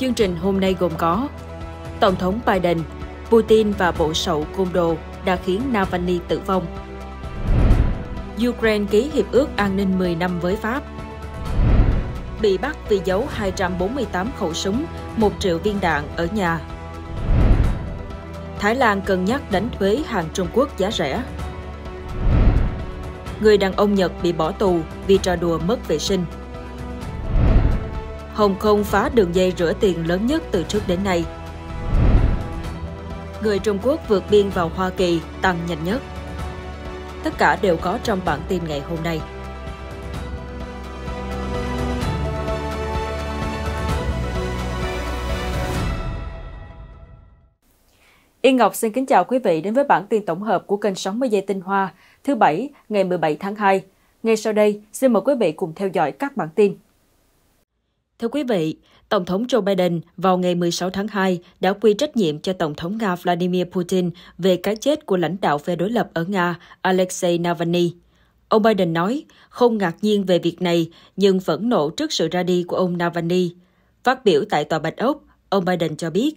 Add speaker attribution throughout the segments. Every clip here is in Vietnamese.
Speaker 1: Chương trình hôm nay gồm có Tổng thống Biden, Putin và bộ sậu côn đồ đã khiến Navalny tử vong. Ukraine ký hiệp ước an ninh 10 năm với Pháp. Bị bắt vì giấu 248 khẩu súng, 1 triệu viên đạn ở nhà. Thái Lan cân nhắc đánh thuế hàng Trung Quốc giá rẻ. Người đàn ông Nhật bị bỏ tù vì trò đùa mất vệ sinh. Hồng Kông phá đường dây rửa tiền lớn nhất từ trước đến nay. Người Trung Quốc vượt biên vào Hoa Kỳ tăng nhanh nhất. Tất cả đều có trong bản tin ngày hôm nay. Yên Ngọc xin kính chào quý vị đến với bản tin tổng hợp của kênh 60 giây tinh hoa thứ Bảy ngày 17 tháng 2. Ngay sau đây, xin mời quý vị cùng theo dõi các bản tin. Thưa quý vị, Tổng thống Joe Biden vào ngày 16 tháng 2 đã quy trách nhiệm cho Tổng thống Nga Vladimir Putin về cái chết của lãnh đạo phe đối lập ở Nga Alexei Navalny. Ông Biden nói không ngạc nhiên về việc này nhưng phẫn nộ trước sự ra đi của ông Navalny. Phát biểu tại Tòa Bạch Ốc, ông Biden cho biết,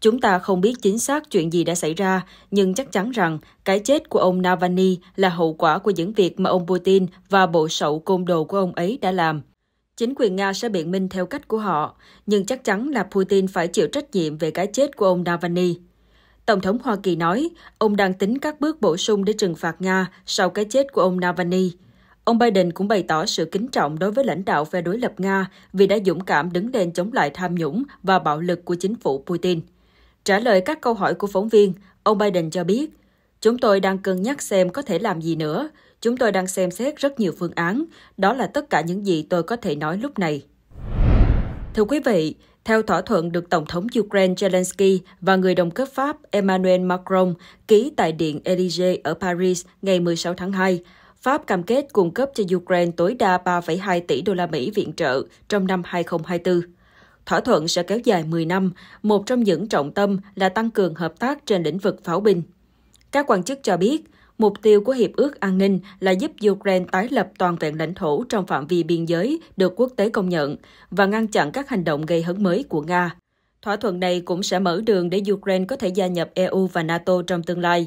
Speaker 1: Chúng ta không biết chính xác chuyện gì đã xảy ra, nhưng chắc chắn rằng cái chết của ông Navalny là hậu quả của những việc mà ông Putin và bộ sậu côn đồ của ông ấy đã làm – Chính quyền Nga sẽ biện minh theo cách của họ, nhưng chắc chắn là Putin phải chịu trách nhiệm về cái chết của ông Navalny. Tổng thống Hoa Kỳ nói ông đang tính các bước bổ sung để trừng phạt Nga sau cái chết của ông Navalny. Ông Biden cũng bày tỏ sự kính trọng đối với lãnh đạo phe đối lập Nga vì đã dũng cảm đứng lên chống lại tham nhũng và bạo lực của chính phủ Putin. Trả lời các câu hỏi của phóng viên, ông Biden cho biết, Chúng tôi đang cân nhắc xem có thể làm gì nữa. Chúng tôi đang xem xét rất nhiều phương án, đó là tất cả những gì tôi có thể nói lúc này. Thưa quý vị, theo thỏa thuận được Tổng thống Ukraine Zelensky và người đồng cấp Pháp Emmanuel Macron ký tại Điện Élysée ở Paris ngày 16 tháng 2, Pháp cam kết cung cấp cho Ukraine tối đa 3,2 tỷ đô la Mỹ viện trợ trong năm 2024. Thỏa thuận sẽ kéo dài 10 năm, một trong những trọng tâm là tăng cường hợp tác trên lĩnh vực pháo binh. Các quan chức cho biết, Mục tiêu của Hiệp ước An ninh là giúp Ukraine tái lập toàn vẹn lãnh thổ trong phạm vi biên giới được quốc tế công nhận và ngăn chặn các hành động gây hấn mới của Nga. Thỏa thuận này cũng sẽ mở đường để Ukraine có thể gia nhập EU và NATO trong tương lai.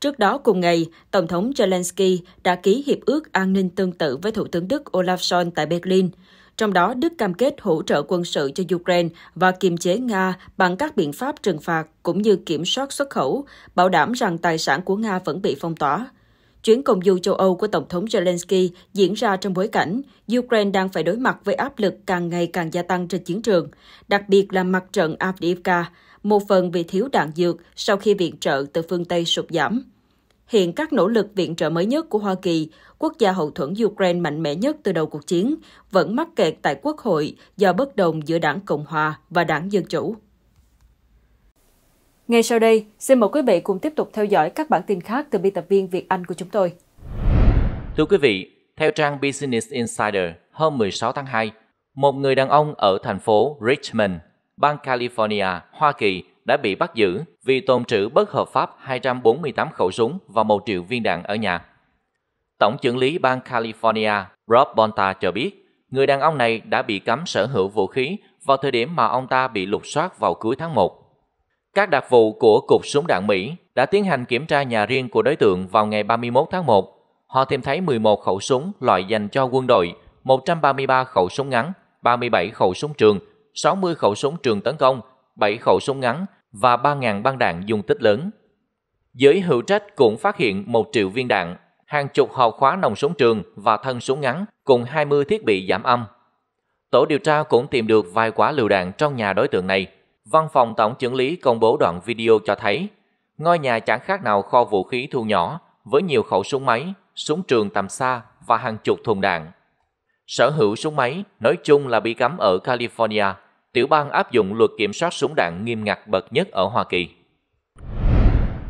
Speaker 1: Trước đó cùng ngày, Tổng thống Zelensky đã ký hiệp ước an ninh tương tự với Thủ tướng Đức Olaf Scholz tại Berlin. Trong đó, Đức cam kết hỗ trợ quân sự cho Ukraine và kiềm chế Nga bằng các biện pháp trừng phạt cũng như kiểm soát xuất khẩu, bảo đảm rằng tài sản của Nga vẫn bị phong tỏa. Chuyến công du châu Âu của Tổng thống Zelensky diễn ra trong bối cảnh Ukraine đang phải đối mặt với áp lực càng ngày càng gia tăng trên chiến trường, đặc biệt là mặt trận Avdiivka, một phần vì thiếu đạn dược sau khi viện trợ từ phương Tây sụt giảm. Hiện các nỗ lực viện trợ mới nhất của Hoa Kỳ, quốc gia hậu thuẫn Ukraine mạnh mẽ nhất từ đầu cuộc chiến, vẫn mắc kẹt tại Quốc hội do bất đồng giữa đảng Cộng Hòa và đảng Dân Chủ. Ngay sau đây, xin mời quý vị cùng tiếp tục theo dõi các bản tin khác từ biên tập viên Việt Anh của chúng tôi.
Speaker 2: Thưa quý vị, theo trang Business Insider, hôm 16 tháng 2, một người đàn ông ở thành phố Richmond, bang California, Hoa Kỳ đã bị bắt giữ vì tồn trữ bất hợp pháp 248 khẩu súng và 1 triệu viên đạn ở nhà. Tổng trưởng lý bang California Rob Bonta cho biết, người đàn ông này đã bị cấm sở hữu vũ khí vào thời điểm mà ông ta bị lục soát vào cuối tháng 1. Các đặc vụ của Cục Súng đạn Mỹ đã tiến hành kiểm tra nhà riêng của đối tượng vào ngày 31 tháng 1. Họ tìm thấy 11 khẩu súng loại dành cho quân đội, 133 khẩu súng ngắn, 37 khẩu súng trường, 60 khẩu súng trường tấn công, 7 khẩu súng ngắn và 3.000 băng đạn dung tích lớn. Giới hữu trách cũng phát hiện 1 triệu viên đạn, hàng chục hào khóa nòng súng trường và thân súng ngắn cùng 20 thiết bị giảm âm. Tổ điều tra cũng tìm được vài quả lựu đạn trong nhà đối tượng này. Văn phòng tổng trưởng lý công bố đoạn video cho thấy ngôi nhà chẳng khác nào kho vũ khí thu nhỏ với nhiều khẩu súng máy, súng trường tầm xa và hàng chục thùng đạn. Sở hữu súng máy nói chung là bị cấm ở California tiểu bang áp dụng luật kiểm soát súng đạn nghiêm ngặt bậc nhất ở Hoa Kỳ.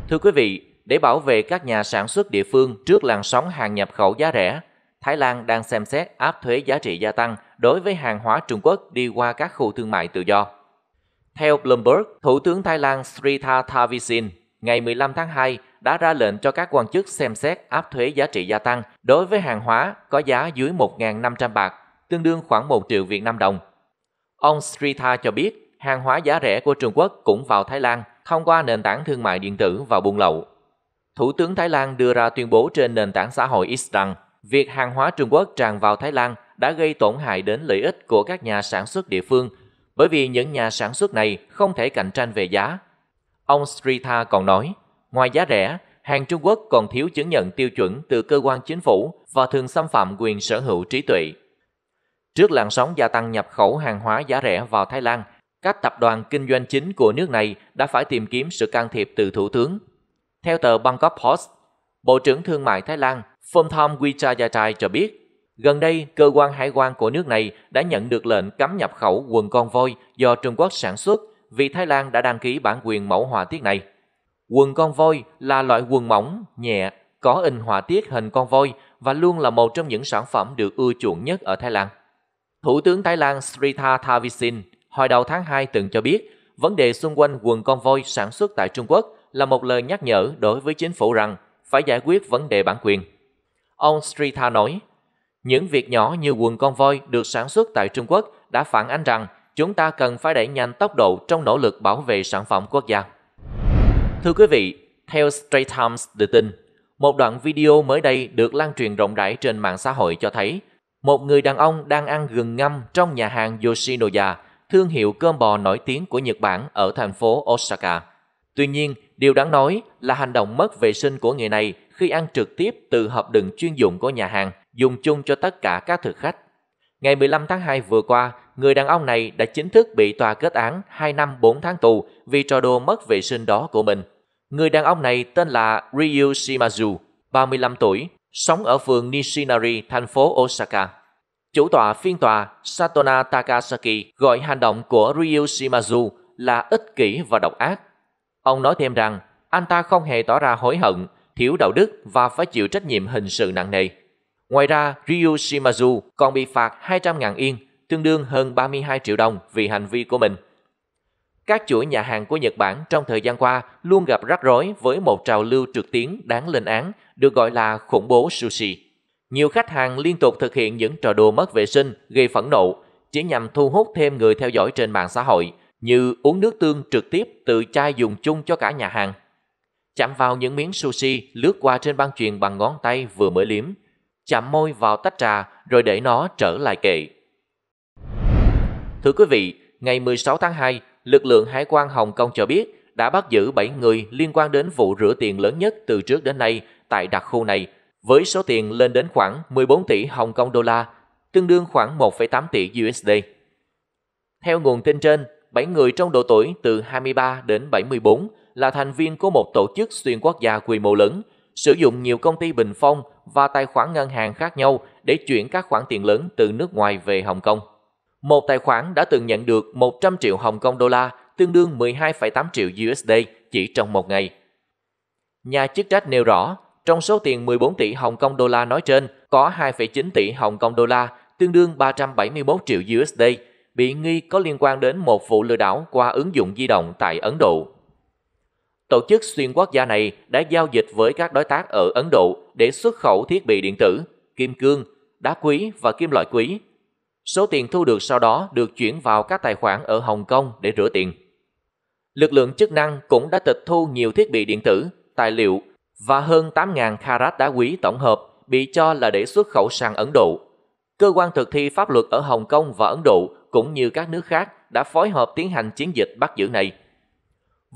Speaker 2: Thưa quý vị, để bảo vệ các nhà sản xuất địa phương trước làn sóng hàng nhập khẩu giá rẻ, Thái Lan đang xem xét áp thuế giá trị gia tăng đối với hàng hóa Trung Quốc đi qua các khu thương mại tự do. Theo Bloomberg, Thủ tướng Thái Lan Sritha Thavisin ngày 15 tháng 2 đã ra lệnh cho các quan chức xem xét áp thuế giá trị gia tăng đối với hàng hóa có giá dưới 1.500 bạc, tương đương khoảng 1 triệu Việt Nam đồng, Ông Sritha cho biết hàng hóa giá rẻ của Trung Quốc cũng vào Thái Lan thông qua nền tảng thương mại điện tử và buôn lậu. Thủ tướng Thái Lan đưa ra tuyên bố trên nền tảng xã hội X rằng việc hàng hóa Trung Quốc tràn vào Thái Lan đã gây tổn hại đến lợi ích của các nhà sản xuất địa phương bởi vì những nhà sản xuất này không thể cạnh tranh về giá. Ông Sritha còn nói, ngoài giá rẻ, hàng Trung Quốc còn thiếu chứng nhận tiêu chuẩn từ cơ quan chính phủ và thường xâm phạm quyền sở hữu trí tuệ. Trước làn sóng gia tăng nhập khẩu hàng hóa giá rẻ vào Thái Lan, các tập đoàn kinh doanh chính của nước này đã phải tìm kiếm sự can thiệp từ thủ tướng. Theo tờ Bangkok Post, Bộ trưởng Thương mại Thái Lan Phomthom Wichayachai cho biết, gần đây cơ quan hải quan của nước này đã nhận được lệnh cấm nhập khẩu quần con voi do Trung Quốc sản xuất vì Thái Lan đã đăng ký bản quyền mẫu họa tiết này. Quần con voi là loại quần mỏng, nhẹ, có in họa tiết hình con voi và luôn là một trong những sản phẩm được ưa chuộng nhất ở Thái Lan. Thủ tướng Thái Lan Sritha Thavisin hồi đầu tháng 2 từng cho biết vấn đề xung quanh quần con voi sản xuất tại Trung Quốc là một lời nhắc nhở đối với chính phủ rằng phải giải quyết vấn đề bản quyền. Ông Sritha nói, những việc nhỏ như quần con voi được sản xuất tại Trung Quốc đã phản ánh rằng chúng ta cần phải đẩy nhanh tốc độ trong nỗ lực bảo vệ sản phẩm quốc gia. Thưa quý vị, theo Straits Times đưa tin, một đoạn video mới đây được lan truyền rộng rãi trên mạng xã hội cho thấy một người đàn ông đang ăn gừng ngâm trong nhà hàng Yoshinoya, thương hiệu cơm bò nổi tiếng của Nhật Bản ở thành phố Osaka. Tuy nhiên, điều đáng nói là hành động mất vệ sinh của người này khi ăn trực tiếp từ hộp đựng chuyên dụng của nhà hàng, dùng chung cho tất cả các thực khách. Ngày 15 tháng 2 vừa qua, người đàn ông này đã chính thức bị tòa kết án 2 năm 4 tháng tù vì trò đùa mất vệ sinh đó của mình. Người đàn ông này tên là Ryu Shimazu, 35 tuổi, sống ở phường Nishinari, thành phố Osaka. Chủ tọa phiên tòa Satona Takasaki gọi hành động của Ryu Shimazu là ích kỷ và độc ác. Ông nói thêm rằng anh ta không hề tỏ ra hối hận, thiếu đạo đức và phải chịu trách nhiệm hình sự nặng nề. Ngoài ra, Ryu Shimazu còn bị phạt 200.000 yên, tương đương hơn 32 triệu đồng vì hành vi của mình. Các chuỗi nhà hàng của Nhật Bản trong thời gian qua luôn gặp rắc rối với một trào lưu trực tuyến đáng lên án được gọi là khủng bố sushi. Nhiều khách hàng liên tục thực hiện những trò đùa mất vệ sinh gây phẫn nộ chỉ nhằm thu hút thêm người theo dõi trên mạng xã hội như uống nước tương trực tiếp từ chai dùng chung cho cả nhà hàng. Chạm vào những miếng sushi lướt qua trên băng truyền bằng ngón tay vừa mới liếm, chạm môi vào tách trà rồi để nó trở lại kệ. Thưa quý vị, ngày 16 tháng 2, lực lượng hải quan Hồng Kông cho biết đã bắt giữ 7 người liên quan đến vụ rửa tiền lớn nhất từ trước đến nay tại đặc khu này, với số tiền lên đến khoảng 14 tỷ Hồng Kông đô la, tương đương khoảng 1,8 tỷ USD. Theo nguồn tin trên, 7 người trong độ tuổi từ 23 đến 74 là thành viên của một tổ chức xuyên quốc gia quy mô lớn, sử dụng nhiều công ty bình phong và tài khoản ngân hàng khác nhau để chuyển các khoản tiền lớn từ nước ngoài về Hồng Kông. Một tài khoản đã từng nhận được 100 triệu Hồng Kông đô la, tương đương 12,8 triệu USD chỉ trong một ngày. Nhà chức trách nêu rõ, trong số tiền 14 tỷ Hồng Kông đô la nói trên, có 2,9 tỷ Hồng Kông đô la, tương đương 371 triệu USD, bị nghi có liên quan đến một vụ lừa đảo qua ứng dụng di động tại Ấn Độ. Tổ chức xuyên quốc gia này đã giao dịch với các đối tác ở Ấn Độ để xuất khẩu thiết bị điện tử, kim cương, đá quý và kim loại quý Số tiền thu được sau đó được chuyển vào các tài khoản ở Hồng Kông để rửa tiền. Lực lượng chức năng cũng đã tịch thu nhiều thiết bị điện tử, tài liệu và hơn 8.000 karat đá quý tổng hợp bị cho là để xuất khẩu sang Ấn Độ. Cơ quan thực thi pháp luật ở Hồng Kông và Ấn Độ cũng như các nước khác đã phối hợp tiến hành chiến dịch bắt giữ này.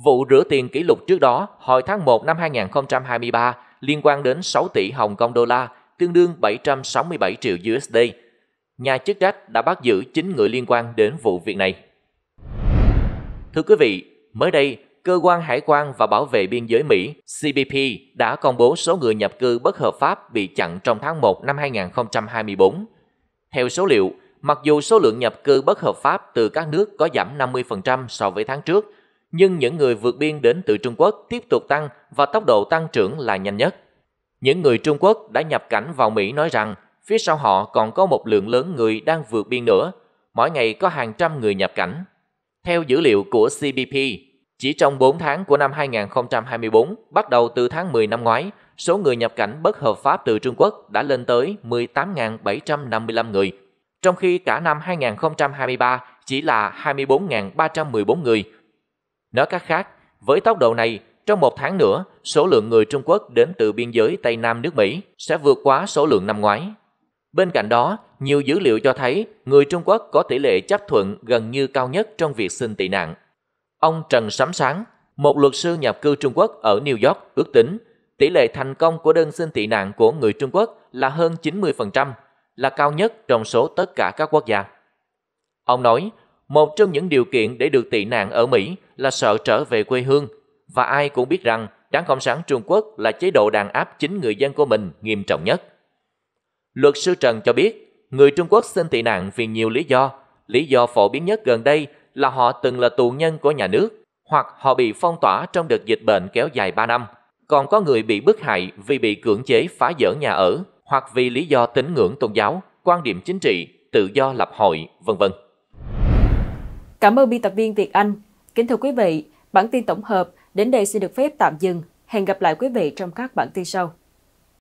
Speaker 2: Vụ rửa tiền kỷ lục trước đó, hồi tháng 1 năm 2023, liên quan đến 6 tỷ Hồng Kông đô la, tương đương 767 triệu USD, nhà chức trách đã bắt giữ 9 người liên quan đến vụ việc này. Thưa quý vị, mới đây, Cơ quan Hải quan và Bảo vệ Biên giới Mỹ CBP đã công bố số người nhập cư bất hợp pháp bị chặn trong tháng 1 năm 2024. Theo số liệu, mặc dù số lượng nhập cư bất hợp pháp từ các nước có giảm 50% so với tháng trước, nhưng những người vượt biên đến từ Trung Quốc tiếp tục tăng và tốc độ tăng trưởng là nhanh nhất. Những người Trung Quốc đã nhập cảnh vào Mỹ nói rằng phía sau họ còn có một lượng lớn người đang vượt biên nữa, mỗi ngày có hàng trăm người nhập cảnh. Theo dữ liệu của CBP, chỉ trong 4 tháng của năm 2024, bắt đầu từ tháng 10 năm ngoái, số người nhập cảnh bất hợp pháp từ Trung Quốc đã lên tới 18.755 người, trong khi cả năm 2023 chỉ là 24.314 người. Nói cách khác, với tốc độ này, trong một tháng nữa, số lượng người Trung Quốc đến từ biên giới Tây Nam nước Mỹ sẽ vượt quá số lượng năm ngoái. Bên cạnh đó, nhiều dữ liệu cho thấy người Trung Quốc có tỷ lệ chấp thuận gần như cao nhất trong việc xin tị nạn. Ông Trần Sám Sáng, một luật sư nhập cư Trung Quốc ở New York ước tính tỷ lệ thành công của đơn xin tị nạn của người Trung Quốc là hơn 90%, là cao nhất trong số tất cả các quốc gia. Ông nói, một trong những điều kiện để được tị nạn ở Mỹ là sợ trở về quê hương, và ai cũng biết rằng Đảng Cộng sản Trung Quốc là chế độ đàn áp chính người dân của mình nghiêm trọng nhất. Luật sư Trần cho biết, người Trung Quốc xin tị nạn vì nhiều lý do. Lý do phổ biến nhất gần đây là họ từng là tù nhân của nhà nước hoặc họ bị phong tỏa trong đợt dịch bệnh kéo dài 3 năm. Còn có người bị bức hại vì bị cưỡng chế phá dỡ nhà ở hoặc vì lý do tín ngưỡng tôn giáo, quan điểm chính trị, tự do lập hội, vân vân.
Speaker 1: Cảm ơn biên tập viên Việt Anh. Kính thưa quý vị, bản tin tổng hợp đến đây xin được phép tạm dừng. Hẹn gặp lại quý vị trong các bản tin sau.